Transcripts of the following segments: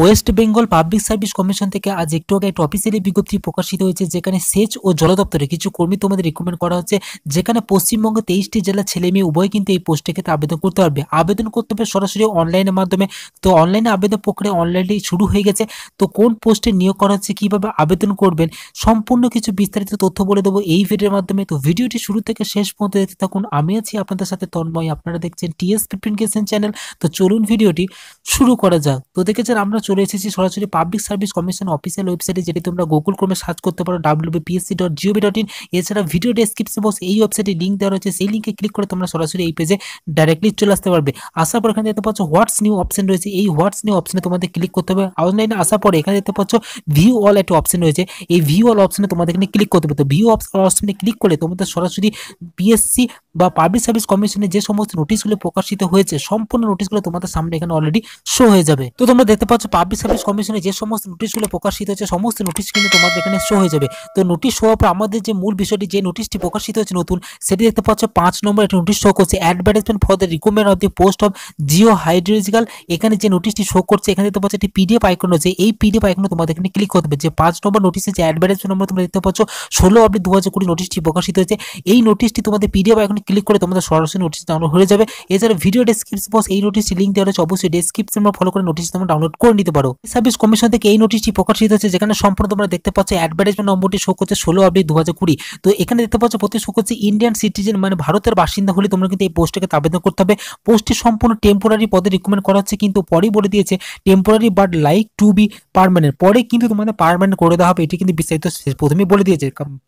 West Bengal public service commission থেকে আজ একটু আগে একটা অফিসিয়ালি বিজ্ঞপ্তি প্রকাশিত হয়েছে যেখানে সেচ ও জল দপ্তরে কিছু কর্মী তোমাদের রিকমেন্ড করা হচ্ছে যেখানে পশ্চিমবঙ্গে তেইশটি জেলার ছেলে মেয়ে উভয় কিন্তু এই পোস্টের ক্ষেত্রে আবেদন করতে পারবে আবেদন করতে হবে সরাসরি অনলাইনের মাধ্যমে তো অনলাইনে আবেদন প্রক্রিয়া অনলাইনেই শুরু হয়ে গেছে তো কোন পোস্টে নিয়োগ করা হচ্ছে কীভাবে আবেদন করবেন সম্পূর্ণ কিছু বিস্তারিত তথ্য বলে দেবো এই ভিডিওর মাধ্যমে তো ভিডিওটি শুরু থেকে শেষ পর্যন্ত দেখতে থাকুন আমি আছি আপনাদের সাথে তন্ময় আপনারা দেখছেন টিএস পিপিনকেশন চ্যানেল তো চলুন ভিডিওটি শুরু করা যাক তো দেখেছেন আমরা চলে এসেছি সরাসরি পাবলিক সার্ভিস কমিশন অফিসিয়াল ওয়েবসাইটে যেটি তোমরা গুগল ক্রমে সার্চ করতে পারো WBPSC dot gov dot in এছাড়া ভিডিও ডেসক্রিপশন বক্স এই ওয়েবসাইটে লিঙ্ক দেওয়া রয়েছে সেই লিঙ্কে ক্লিক করে তোমরা সরাসরি এই পেজে ডাইরেক্টলি চলে আসতে পারবে আসার পর এখানে দেখতে পাচ্ছ হোয়াটস নিউ অপশন রয়েছে এই হোয়াটস নিউ অপশনে তোমাদের ক্লিক করতে হবে অনলাইনে আসার পরে এখানে দেখতে পাচ্ছ ভিউ অল একটা অপশন রয়েছে এই ভিউ অল অপশনে তোমাদের এখানে ক্লিক করতে হবে তো ভিউ অপশনে ক্লিক করলে তোমাদের সরাসরি পিএসসি বা পাবলিক সার্ভিস কমিশনে যে সমস্ত নোটিশগুলো প্রকাশিত হয়েছে সম্পূর্ণ নোটিশগুলো তোমাদের সামনে এখানে অলরেডি শো হয়ে যাবে তো তোমরা দেখতে পাচ্ছ হচ্ছে পাবলিক সার্ভিস কমিশনে যে সমস্ত নোটিশগুলো প্রকাশিত হচ্ছে সমস্ত নোটিশ কিন্তু তোমাদের এখানে শো হয়ে যাবে তো নোটিশ শো পর আমাদের যে মূল বিষয়টি যে নোটিশটি প্রকাশিত হচ্ছে নতুন সেটি দেখতে পাচ্ছ পাঁচ নম্বর একটি নোটিশ শো করছে advertisement for the recommend of the post of geo hydrological এখানে যে নোটিশটি শো করছে এখানে দেখতে পাচ্ছ একটি পিডিএফ আইকন রয়েছে এই পিডিএফ আইকনে তোমাদের এখানে ক্লিক করতে হবে যে পাঁচ নম্বর নোটিশে যে অ্যাডভার্টাইজমেন্ট নম্বর তোমরা দেখতে পাচ্ছ ষোলো অব্দি দু হাজার কুড়ি নোটিশটি প্রকাশিত হয়েছে এই নোটিশটি তোমাদের পিডিএফ আইকনে ক্লিক করে তোমাদের সরাসরি নোটিশ ডাউনলোড হয়ে যাবে এছাড়া ভিডিও ডেসক্রিপশন বক্স এই নোটিশটি লিঙ্ক দেওয়া রয়েছে অবশ্যই ডেসক্রিপশন ফলো করে নোটিশ তোমরা ডাউনলোড করে নিতে পারো সার্ভিস কমিশন থেকে এই নোটিশটি প্রকাশিত হচ্ছে যেখানে সম্পূর্ণ তোমরা দেখতে পাচ্ছ অ্যাডভার্টাইজমেন্ট নম্বরটি শো করছে ষোলো আপডেট দু হাজার কুড়ি তো এখানে দেখতে পাচ্ছ প্রতি শো করছে ইন্ডিয়ান সিটিজেন মানে ভারতের বাসিন্দা হলে তোমরা কিন্তু এই পোস্টটাকে আবেদন করতে হবে পোস্টটি সম্পূর্ণ টেম্পোরারি পদে রিকমেন্ড করা হচ্ছে কিন্তু পরেই বলে দিয়েছে temporary but like to be permanent পরে কিন্তু তোমাদের পারমানেন্ট করে দেওয়া হবে এটি কিন্তু বিস্তারিত প্রথমে বলে দিয়েছে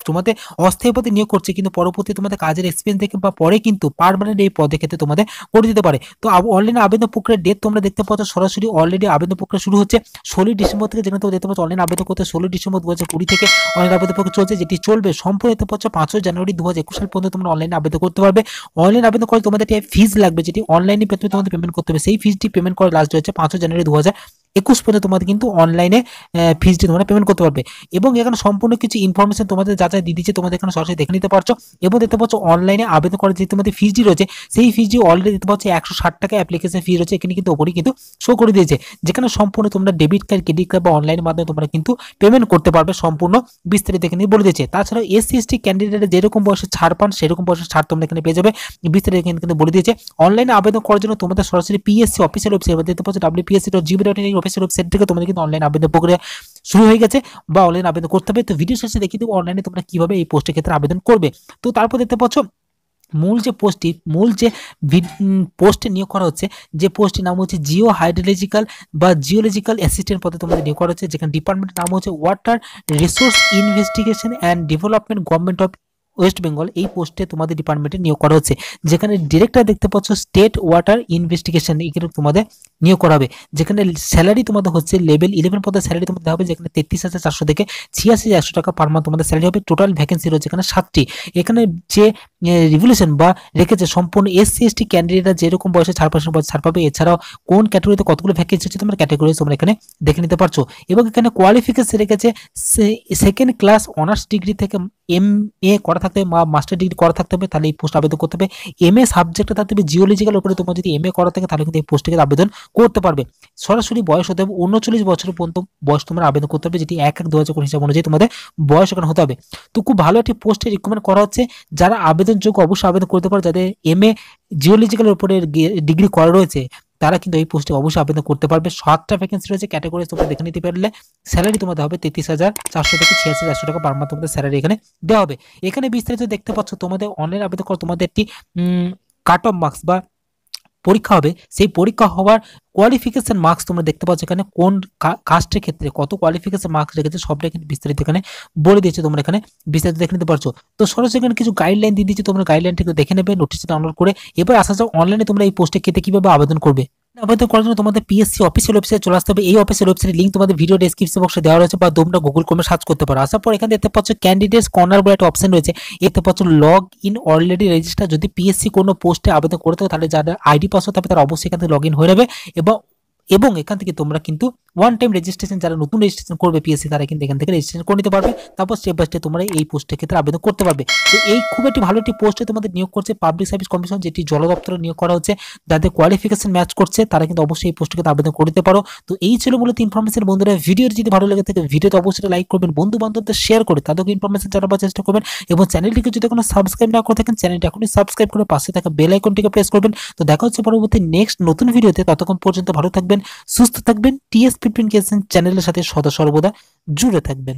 তোমাদের অস্থায়ী পদে নিয়োগ করছে কিন্তু পরবর্তী তোমাদের কাজের এক্সপিরিয়েন্স দেখে বা পরে কিন্তু পারমানেন্ট এই পদের ক্ষেত্রে তোমাদের করে দিতে পারে তো অনলাইন আবেদন প্রক্রিয়ার ডেট তোমরা দেখতে পাচ্ছ সরাসরি অলরেডি আবেদন প্রক্রিয়া পরীক্ষা শুরু হচ্ছে ষোলোই ডিসেম্বর থেকে যেখানে তোমরা দেখতে পাচ্ছ অনলাইন আবেদন করতে ষোলোই ডিসেম্বর দু হাজার কুড়ি থেকে অনলাইন আবেদন পক্ষে চলছে যেটি চলবে সম্পূর্ণ দেখতে পাচ্ছ পাঁচই জানুয়ারি দু হাজার একুশ সাল পর্যন্ত তোমরা অনলাইন আবেদন করতে পারবে অনলাইন আবেদন করে তোমাদের ফিজ লাগবে যেটি অনলাইনে পেমেন্ট তোমাদের পেমেন্ট করতে হবে সেই ফিজটি পেমেন্ট করে লাস্ট হচ্ছে পাঁচই জানুয়ারি দু হাজার একুশ পর্যন্ত তোমাদের কিন্তু অনলাইনে ফিজটি তোমরা পেমেন্ট করতে পারবে এবং এখানে সম্পূর্ণ কিছু ইনফরমেশন তোমাদের যাচাই দিয়ে দিচ্ছে তোমাদের এখানে সরাসরি দেখে নিতে পারছো এবং দেখতে পাচ্ছ অনলাইনে আবেদন করার যে তোমাদের ফিজটি রয়েছে সেই ফিজটি অলরেডি দেখতে পাচ্ছ একশো ষাট টাকা অ্যাপ্লিকেশন ফি রয়েছে এখানে কিন্তু ওপরই কিন্তু শো করে দিয়েছে যেখানে সম্পূর্ণ তোমরা ডেবিট কার্ড ক্রেডিট কার্ড বা অনলাইনের মাধ্যমে তোমরা কিন্তু পেমেন্ট করতে পারবে সম্পূর্ণ বিস্তারিত এখানে বলে দিয়েছে তাছাড়াও এসসি এসটি ক্যান্ডিডেটের যেরকম বয়সে ছাড় পান সেরকম বয়সে ছাড় তোমরা এখানে পেয়ে যাবে বিস্তারিত এখানে কিন্তু বলে দিয়েছে অনলাইনে আবেদন করার জন্য তোমাদের সরাসরি পিএসসি অফিসিয়াল ওয়েবসাইট দেখতে পাচ্ছ W PSC dot GB dot in অফিসের ওয়েবসাইট থেকে তোমাদের কিন্তু অনলাইন আবেদন প্রক্রিয়া শুরু হয়ে গেছে বা অনলাইন আবেদন করতে হবে তো ভিডিও শেষে দেখিয়ে দেবো অনলাইনে তোমরা কীভাবে এই পোস্টের ক্ষেত্রে আবেদন করবে তো তারপর দেখতে পাচ্ছ মূল যে পোস্টটি মূল যে পোস্টে নিয়োগ করা হচ্ছে যে পোস্টটির নাম হচ্ছে জিও হাইড্রোলজিক্যাল বা জিওলজিক্যাল অ্যাসিস্ট্যান্ট পদে তোমাদের নিয়োগ করা হচ্ছে যেখানে ডিপার্টমেন্টের নাম হচ্ছে water resource investigation and development government of West Bengal এই পোস্টে তোমাদের ডিপার্টমেন্টে নিয়োগ করা হচ্ছে যেখানে ডিরেক্টর দেখতে পাচ্ছ স্টেট ওয়াটার ইনভেস্টিগেশন এখানে তোমাদের নিয়োগ করা হবে যেখানে স্যালারি তোমাদের হচ্ছে লেভেল ইলেভেন পদের স্যালারি তোমাদের হবে যেখানে তেত্রিশ হাজার চারশো থেকে ছিয়াশি হাজার টাকা পার মান্থ তোমাদের স্যালারি হবে টোটাল ভ্যাকেন্সি রয়েছে এখানে সাতটি এখানে যে রিভলিউশন বা রেখেছে সম্পূর্ণ এসসি এসটি ক্যান্ডিডেটরা যেরকম বয়সে ছাড় পার্সেন্ট ছাড় পাবে এছাড়াও কোন ক্যাটাগরিতে কতগুলো ভ্যাকেন্সি হচ্ছে তোমার ক্যাটাগরি তোমরা এখানে দেখে নিতে পারছো এবং এখানে কোয়ালিফিকেশন রেখেছে সেকেন্ড ক্লাস অনার্স ডিগ্রি থেকে এম এ করা থাকতে হবে মাস্টার ডিগ্রি করা থাকতে হবে তাহলে এই পোস্ট আবেদন করতে হবে এম এ সাবজেক্টে থাকতে হবে জিওলজিক্যাল ওপরে তোমার যদি এম এ করা থাকে তাহলে কিন্তু এই পোস্টটিকে আবেদন করতে পারবে সরাসরি বয়স হতে হবে উনচল্লিশ বছর পর্যন্ত বয়স তোমার আবেদন করতে হবে যেটি এক এক দু হাজার হিসাব অনুযায়ী তোমাদের বয়স এখানে হতে হবে তো খুব ভালো একটি পোস্টে রিকমেন্ড করা হচ্ছে যারা আবেদন তাদের যোগ্য অবশ্যই আবেদন করতে পারো যাদের এম এ জিওলজিক্যালের উপরে ডিগ্রি করা রয়েছে তারা কিন্তু এই পোস্টে অবশ্যই আবেদন করতে পারবে সাতটা ভ্যাকেন্সি রয়েছে ক্যাটাগরি তোমরা দেখে নিতে পারলে স্যালারি তোমাদের হবে তেত্রিশ হাজার চারশো থেকে ছিয়াশি চারশো টাকা পার মান্থ তোমাদের স্যালারি এখানে দেওয়া হবে এখানে বিস্তারিত দেখতে পাচ্ছ তোমাদের অনলাইন আবেদন করো তোমাদের একটি কাট অফ মার্কস বা পরীক্ষা হবে সেই পরীক্ষা হওয়ার কোয়ালিফিকেশান মার্কস তোমরা দেখতে পাচ্ছ এখানে কোন কাস্টের ক্ষেত্রে কত কোয়ালিফিকেশান মার্কস রেখেছে সবটা এখানে বিস্তারিত এখানে বলে দিয়েছে তোমরা এখানে বিস্তারিত দেখে নিতে পারছো তো সরাসরি এখানে কিছু গাইডলাইন দিয়ে দিচ্ছে তোমরা গাইডলাইন দেখে নেবে নোটিশটা ডাউনলোড করে এবার আসা যাও অনলাইনে তোমরা এই পোস্টে খেতে কীভাবে আবেদন করবে আবেদন করার জন্য তোমাদের পিএসসি অফিসিয়াল ওয়েবসাইট চলে আসতে হবে এই অফিসিয়াল ওয়েবসাইটের লিঙ্ক তোমাদের ভিডিও ডেসক্রিপশন বক্সে দেওয়া রয়েছে বা তোমরা গুগল কমে সার্চ করতে পারো আসার পর এখানে দেখতে পাচ্ছ ক্যান্ডিডেটস কর্নার বলে একটা অপশন রয়েছে এতে পাচ্ছ লগ ইন অলরেডি রেজিস্টার যদি পিএসসি কোনো পোস্টে আবেদন করতে তাহলে যারা আইডি পাস হতে হবে তারা অবশ্যই এখান থেকে লগ ইন হয়ে যাবে এবং এবং এখান থেকে তোমরা কিন্তু ওয়ান টাইম রেজিস্ট্রেশন যারা নতুন রেজিস্ট্রেশন করবে পিএসসি তারা কিন্তু এখান থেকে রেজিস্ট্রেশন করে নিতে পারবে তারপর স্টেপ বাই স্টেপ তোমরা এই পোস্টের ক্ষেত্রে আবেদন করতে পারবে তো এই খুব একটি ভালো একটি পোস্টে তোমাদের নিয়োগ করছে পাবলিক সার্ভিস কমিশন যেটি জল দপ্তরে নিয়োগ করা হচ্ছে যাদের কোয়ালিফিকেশন ম্যাচ করছে তারা কিন্তু অবশ্যই এই পোস্টের ক্ষেত্রে আবেদন করতে পারো তো এই ছিল মূলত ইনফরমেশন বন্ধুরা ভিডিওর যদি ভালো লেগে থাকে ভিডিওতে অবশ্যই লাইক করবেন বন্ধু বান্ধবদের শেয়ার করে তাদেরকে ইনফরমেশন জানাবার চেষ্টা করবেন এবং চ্যানেলটিকে যদি কোনো সাবস্ক্রাইব না করে থাকেন চ্যানেলটি এখনই সাবস্ক্রাইব করে পাশে থাকা বেল আইকনটিকে প্রেস করবেন তো দেখা হচ্ছে পরবর্তী নেক্সট নতুন ভিডিওতে ততক্ষণ পর্যন্ত ভালো থাকবেন সুস্থ থাকবেন টিএসপি প্রিন্ট কেসেন চ্যানেলের সাথে সদা সর্বদা জুড়ে থাকবেন